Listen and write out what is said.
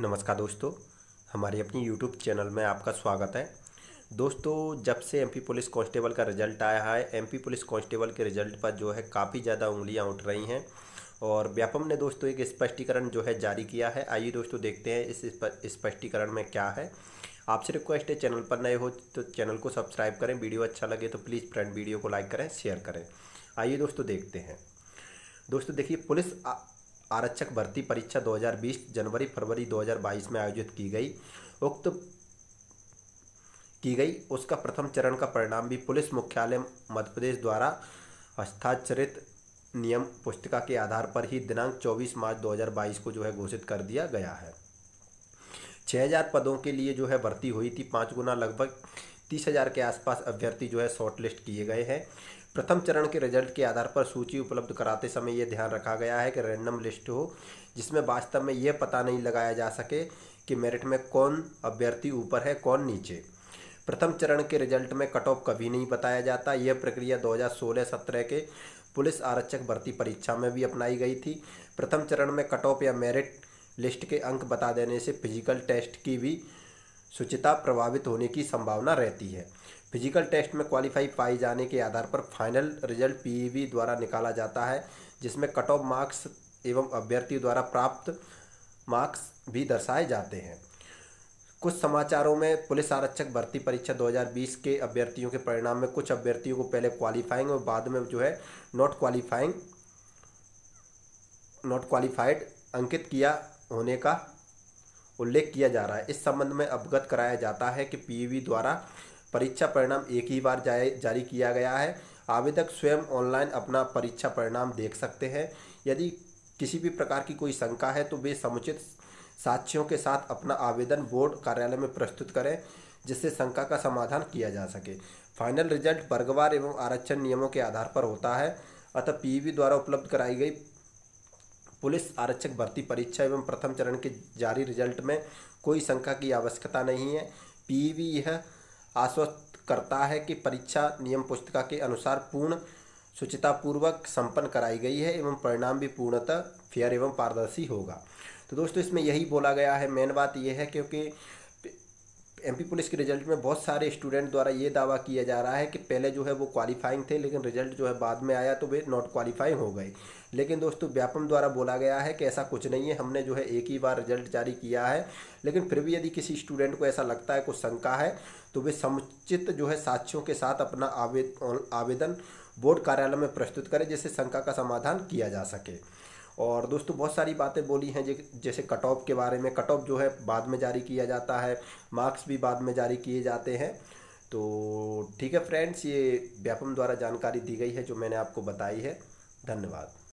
नमस्कार दोस्तों हमारे अपनी यूट्यूब चैनल में आपका स्वागत है दोस्तों जब से एमपी पुलिस कांस्टेबल का रिजल्ट आया है एमपी पुलिस कांस्टेबल के रिजल्ट पर जो है काफ़ी ज़्यादा उंगलियां उठ रही हैं और व्यापम ने दोस्तों एक स्पष्टीकरण जो है जारी किया है आइए दोस्तों देखते हैं इस स्पष्टीकरण में क्या है आपसे रिक्वेस्ट है चैनल पर नए हो तो चैनल को सब्सक्राइब करें वीडियो अच्छा लगे तो प्लीज़ फ्रेंड वीडियो को लाइक करें शेयर करें आइए दोस्तों देखते हैं दोस्तों देखिए पुलिस आरक्षक भर्ती परीक्षा 2020 जनवरी फरवरी 2022 में आयोजित की गई उक्त की गई उसका प्रथम चरण का परिणाम भी पुलिस मुख्यालय मध्य प्रदेश द्वारा हस्ताक्षरित नियम पुस्तिका के आधार पर ही दिनांक 24 मार्च 2022 को जो है घोषित कर दिया गया है 6000 पदों के लिए जो है भर्ती हुई थी पाँच गुना लगभग तीस हज़ार के आसपास अभ्यर्थी जो है शॉर्टलिस्ट किए गए हैं प्रथम चरण के रिजल्ट के आधार पर सूची उपलब्ध कराते समय यह ध्यान रखा गया है कि रैंडम लिस्ट हो जिसमें वास्तव में यह पता नहीं लगाया जा सके कि मेरिट में कौन अभ्यर्थी ऊपर है कौन नीचे प्रथम चरण के रिजल्ट में कट ऑफ कभी नहीं बताया जाता यह प्रक्रिया 2016-17 के पुलिस आरक्षक भर्ती परीक्षा में भी अपनाई गई थी प्रथम चरण में कट ऑफ या मेरिट लिस्ट के अंक बता देने से फिजिकल टेस्ट की भी शुचिता प्रभावित होने की संभावना रहती है फिजिकल टेस्ट में क्वालिफाई पाए जाने के आधार पर फाइनल रिजल्ट पीईबी द्वारा निकाला जाता है जिसमें कट ऑफ मार्क्स एवं अभ्यर्थी द्वारा प्राप्त मार्क्स भी दर्शाए जाते हैं कुछ समाचारों में पुलिस आरक्षक भर्ती परीक्षा 2020 के अभ्यर्थियों के परिणाम में कुछ अभ्यर्थियों को पहले क्वालिफाइंग और बाद में जो है नॉट क्वालिफाइंग नॉट क्वालिफाइड अंकित किया होने का उल्लेख किया जा रहा है इस संबंध में अवगत कराया जाता है कि पीईबी द्वारा परीक्षा परिणाम एक ही बार जारी किया गया है आवेदक स्वयं ऑनलाइन अपना परीक्षा परिणाम देख सकते हैं यदि किसी भी प्रकार की कोई शंका है तो वे समुचित साक्षियों के साथ अपना आवेदन बोर्ड कार्यालय में प्रस्तुत करें जिससे शंका का समाधान किया जा सके फाइनल रिजल्ट वर्गवार एवं आरक्षण नियमों के आधार पर होता है अतः पीईबी द्वारा उपलब्ध कराई गई पुलिस आरक्षक भर्ती परीक्षा एवं प्रथम चरण के जारी रिजल्ट में कोई शंका की आवश्यकता नहीं है पीवी यह आश्वस्त करता है कि परीक्षा नियम पुस्तिका के अनुसार पूर्ण सुचितापूर्वक संपन्न कराई गई है एवं परिणाम भी पूर्णतः फेयर एवं पारदर्शी होगा तो दोस्तों इसमें यही बोला गया है मेन बात यह है क्योंकि एमपी पुलिस के रिजल्ट में बहुत सारे स्टूडेंट द्वारा ये दावा किया जा रहा है कि पहले जो है वो क्वालिफाइंग थे लेकिन रिजल्ट जो है बाद में आया तो वे नॉट क्वालिफाइंग हो गए लेकिन दोस्तों व्यापम द्वारा बोला गया है कि ऐसा कुछ नहीं है हमने जो है एक ही बार रिजल्ट जारी किया है लेकिन फिर भी यदि किसी स्टूडेंट को ऐसा लगता है कुछ शंका है तो वे समुचित जो है साक्षियों के साथ अपना आवेदन बोर्ड कार्यालय में प्रस्तुत करें जिससे शंका का समाधान किया जा सके और दोस्तों बहुत सारी बातें बोली हैं जैसे कट ऑफ के बारे में कट ऑफ जो है बाद में जारी किया जाता है मार्क्स भी बाद में जारी किए जाते हैं तो ठीक है फ्रेंड्स ये व्यापम द्वारा जानकारी दी गई है जो मैंने आपको बताई है धन्यवाद